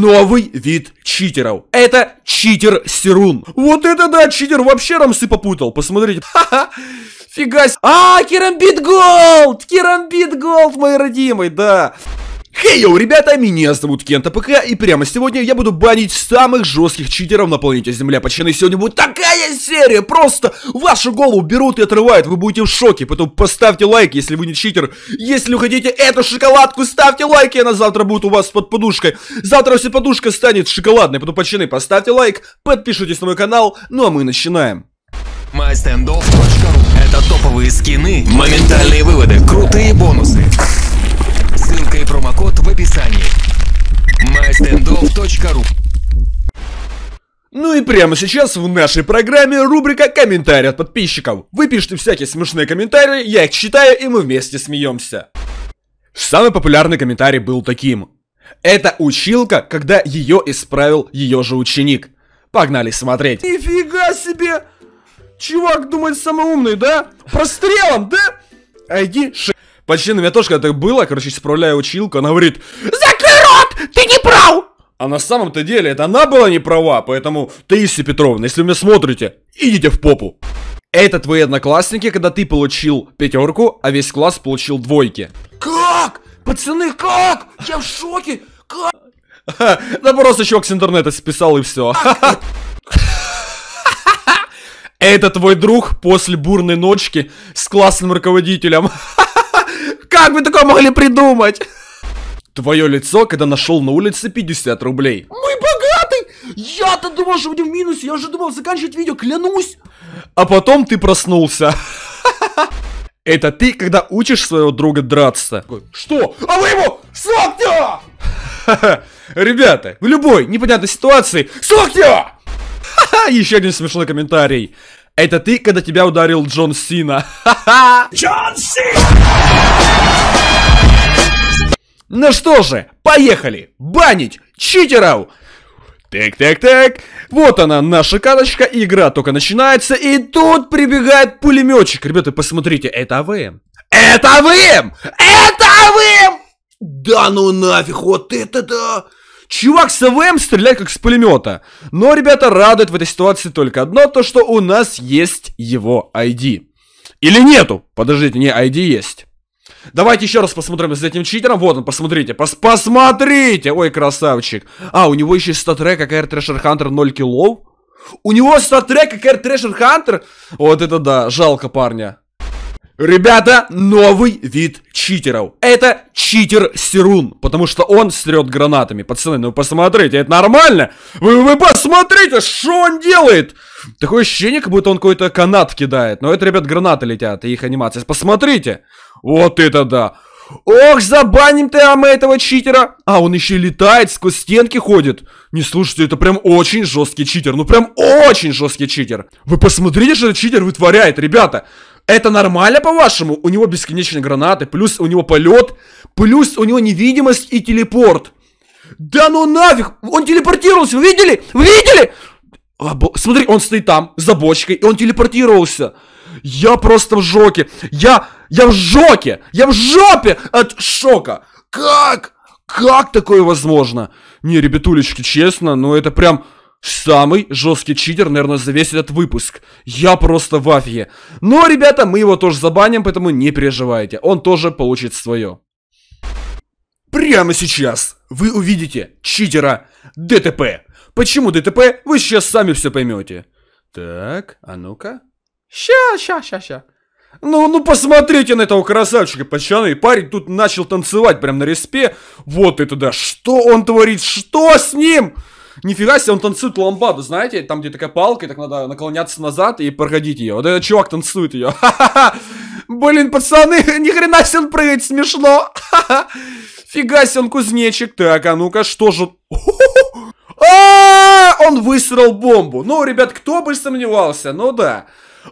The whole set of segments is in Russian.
Новый вид читеров. Это читер-серун. Вот это да, читер вообще рамсы попутал. Посмотрите. Ха-ха. Фига себе. А, Керамбит Голд! Керамбит Голд, мой родимый, да. Хей, йоу, ребята, меня зовут Кента ПК, и прямо сегодня я буду банить самых жестких читеров на планете Земля. Пацаны, сегодня будет такая серия, просто вашу голову берут и отрывают, вы будете в шоке, поэтому поставьте лайк, если вы не читер. Если вы хотите эту шоколадку, ставьте лайк, и она завтра будет у вас под подушкой. Завтра вся подушка станет шоколадной, поэтому, пацаны, поставьте лайк, подпишитесь на мой канал, ну а мы начинаем. MyStandoff.ru Это топовые скины, моментальные выводы, крутые бонусы. Промокод в описании. mystandoff.ru ну и прямо сейчас в нашей программе рубрика «Комментарий от подписчиков». Вы пишете всякие смешные комментарии, я их читаю, и мы вместе смеемся. Самый популярный комментарий был таким. Это училка, когда ее исправил ее же ученик. Погнали смотреть. Нифига себе! Чувак думает самый умный, да? Прострелом, да? Айди, Почти на меня тоже когда-то было, короче, справляю училку, она говорит, закрой рот, ты не прав! А на самом-то деле, это она была не права, поэтому, Таисия Петровна, если вы меня смотрите, идите в попу. Это твои одноклассники, когда ты получил пятерку, а весь класс получил двойки. Как? Пацаны, как? Я в шоке! Как? Да просто чувак с интернета списал и все. А, это твой друг после бурной ночки с классным руководителем. Как вы такое могли придумать? Твое лицо, когда нашел на улице 50 рублей. Мы богаты! Я-то думал, что будем в минусе, я уже думал заканчивать видео, клянусь! А потом ты проснулся. Это ты, когда учишь своего друга драться. Что? А вы ему с Ребята, в любой непонятной ситуации с Еще один смешной комментарий. Это ты, когда тебя ударил Джон Сина. Ха-ха! Джон Сина! Ну что же, поехали! Банить! Читеров! Так-так-так, вот она, наша карточка, игра только начинается, и тут прибегает пулеметчик. Ребята, посмотрите, это АВМ. Это АВМ! Это АВМ! Да ну нафиг, вот это да! Чувак с АВМ стреляет как с пулемета. Но, ребята, радует в этой ситуации только одно, то что у нас есть его ID. Или нету? Подождите, не, ID есть. Давайте еще раз посмотрим с этим читером. Вот он, посмотрите. Пос посмотрите! Ой, красавчик. А, у него еще и как Air Treasure Hunter 0 килов. У него как Air Treasure Hunter? Вот это да, жалко парня. Ребята, новый вид читеров. Это читер Серун, потому что он срет гранатами. Пацаны, ну посмотрите, это нормально? Вы, вы посмотрите, что он делает? Такое ощущение, как будто он какой-то канат кидает. Но это, ребят, гранаты летят, и их анимация. Посмотрите. Вот это да. Ох, забаним ты а мы этого читера. А, он еще летает, сквозь стенки ходит. Не слушайте, это прям очень жесткий читер. Ну прям очень жесткий читер. Вы посмотрите, что этот читер вытворяет, ребята. Это нормально, по-вашему? У него бесконечные гранаты, плюс у него полет, плюс у него невидимость и телепорт. Да ну нафиг! Он телепортировался, вы видели? Вы видели? А, Смотри, он стоит там, за бочкой, и он телепортировался. Я просто в жоке. Я, я в жоке, Я в жопе от шока. Как? Как такое возможно? Не, ребятулечки, честно, ну это прям... Самый жесткий читер, наверное, за весь этот выпуск. Я просто в афиге. Но, ребята, мы его тоже забаним, поэтому не переживайте. Он тоже получит свое. Прямо сейчас вы увидите читера ДТП. Почему ДТП, вы сейчас сами все поймете. Так, а ну-ка. Ща, ща, ща, ща. Ну, ну посмотрите на этого красавчика, пацаны. Парень тут начал танцевать прям на респе. Вот это да. Что он творит? Что с ним? Нифига себе, он танцует ламбаду, знаете, там где такая палка, и так надо наклоняться назад и проходить ее. Вот этот чувак танцует ее. Блин, пацаны, ни хрена себе он прыгает, смешно. Фига себе, он кузнечик. Так, а ну-ка, что же... Он высрал бомбу. Ну, ребят, кто бы сомневался, ну да.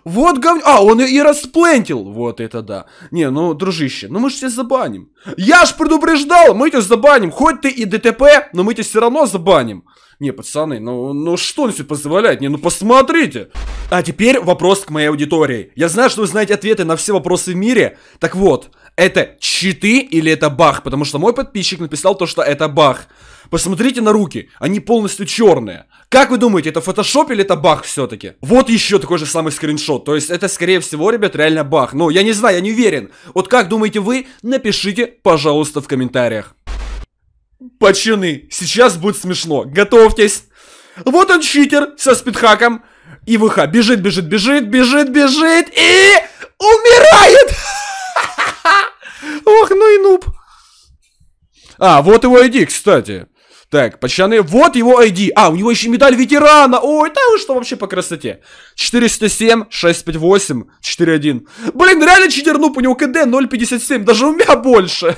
Вот говнюк. А, он и расплентил. Вот это да. Не, ну, дружище, ну мы же тебя забаним. Я ж предупреждал, мы тебя забаним. Хоть ты и ДТП, но мы тебя все равно забаним. Не, пацаны, ну, ну что он себе позволяет? Не, ну посмотрите. А теперь вопрос к моей аудитории. Я знаю, что вы знаете ответы на все вопросы в мире. Так вот, это читы или это бах? Потому что мой подписчик написал то, что это бах. Посмотрите на руки, они полностью черные. Как вы думаете, это фотошоп или это бах все-таки? Вот еще такой же самый скриншот. То есть это, скорее всего, ребят, реально бах. Но ну, я не знаю, я не уверен. Вот как думаете вы, напишите, пожалуйста, в комментариях. Пацаны, сейчас будет смешно. Готовьтесь. Вот он читер со спидхаком. И ВХ бежит, бежит, бежит, бежит, бежит и умирает. Ох, ну и нуб. А, вот его ID, кстати. Так, пацаны, вот его ID. А, у него еще медаль ветерана. Ой, да вы что вообще по красоте. 407, 658, 41. Блин, ну реально читернуп, у него КД 0.57, даже у меня больше.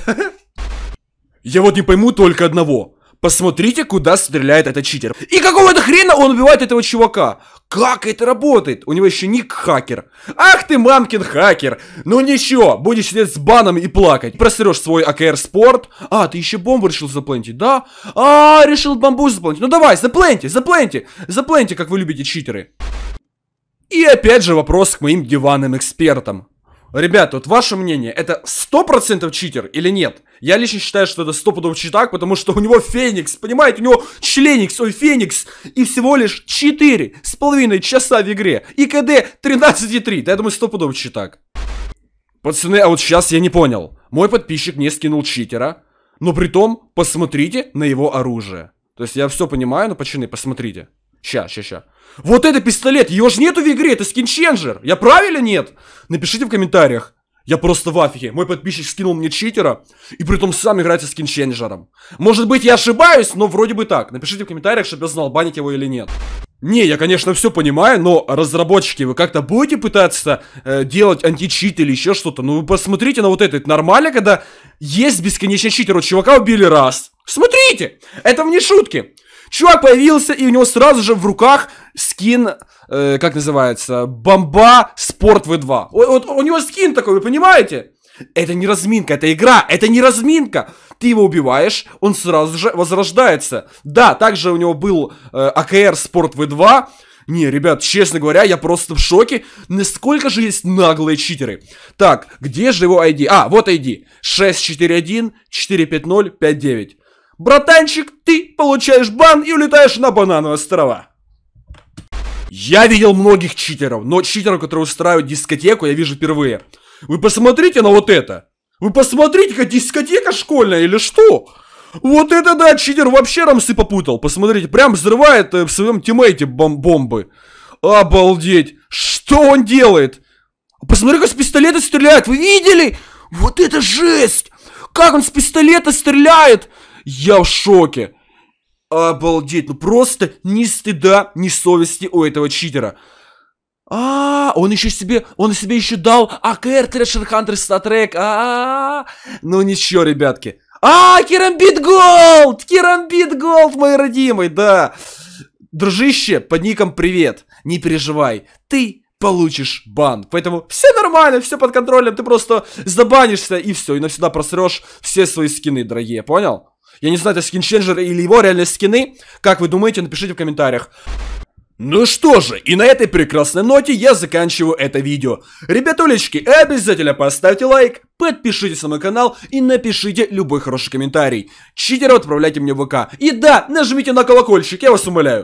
Я вот не пойму только одного. Посмотрите, куда стреляет этот читер. И какого-то хрена он убивает этого чувака. Как это работает? У него еще ник хакер. Ах ты, мамкин хакер. Ну ничего, будешь сидеть с баном и плакать. Просрешь свой АКР Спорт. А, ты еще бомбу решил заплентить, да? А, решил бомбу заплентить. Ну давай, запленти, запленти. Запленти, как вы любите читеры. И опять же вопрос к моим диванным экспертам. Ребят, вот ваше мнение, это 100% читер или нет? Я лично считаю, что это стопудов читак, потому что у него Феникс, понимаете? У него членикс, ой, Феникс, и всего лишь 4 с половиной часа в игре. И КД 13,3, да я думаю, стопудов читак. Пацаны, а вот сейчас я не понял. Мой подписчик не скинул читера, но при том, посмотрите на его оружие. То есть я все понимаю, но пацаны, Посмотрите. Сейчас, сейчас, сейчас. Вот это пистолет, его же нету в игре, это скинченджер. Я прав нет? Напишите в комментариях. Я просто в афиге. Мой подписчик скинул мне читера, и при том сам играет со скинченджером. Может быть, я ошибаюсь, но вроде бы так. Напишите в комментариях, чтобы я знал, банить его или нет. Не, я, конечно, все понимаю, но разработчики, вы как-то будете пытаться э, делать античит или еще что-то? Ну, вы посмотрите на вот это. Это нормально, когда есть бесконечный читер. У чувака убили раз. Смотрите! Это мне шутки. Чувак появился, и у него сразу же в руках скин, э, как называется, бомба Спорт В2. Вот у него скин такой, вы понимаете? Это не разминка, это игра, это не разминка. Ты его убиваешь, он сразу же возрождается. Да, также у него был э, АКР Спорт В2. Не, ребят, честно говоря, я просто в шоке, насколько же есть наглые читеры. Так, где же его ID? А, вот ID. 641 450 59. Братанчик, ты получаешь бан и улетаешь на банановые острова. Я видел многих читеров, но читеров, которые устраивают дискотеку, я вижу впервые. Вы посмотрите на вот это. Вы посмотрите, как дискотека школьная или что? Вот это да, читер вообще рамсы попутал. Посмотрите, прям взрывает э, в своем тиммейте бом бомбы. Обалдеть. Что он делает? Посмотри, как с пистолета стреляет. Вы видели? Вот это жесть! Как он с пистолета стреляет! Я в шоке. Обалдеть, ну просто ни стыда, ни совести у этого читера. А, -а, а, он еще себе, он себе еще дал АКР Трэшер Хантер Статрек. А, ну ничего, ребятки. А, Керамбит Голд! Керамбит Голд, мой родимый, да. Дружище, под ником привет. Не переживай, ты получишь бан. Поэтому все нормально, все под контролем, ты просто забанишься и все, и навсегда просрешь все свои скины, дорогие, понял? Я не знаю, это скинченджер или его реально скины. Как вы думаете, напишите в комментариях. Ну что же, и на этой прекрасной ноте я заканчиваю это видео. Ребятулечки, обязательно поставьте лайк, подпишитесь на мой канал и напишите любой хороший комментарий. Читеров отправляйте мне в ВК. И да, нажмите на колокольчик, я вас умоляю.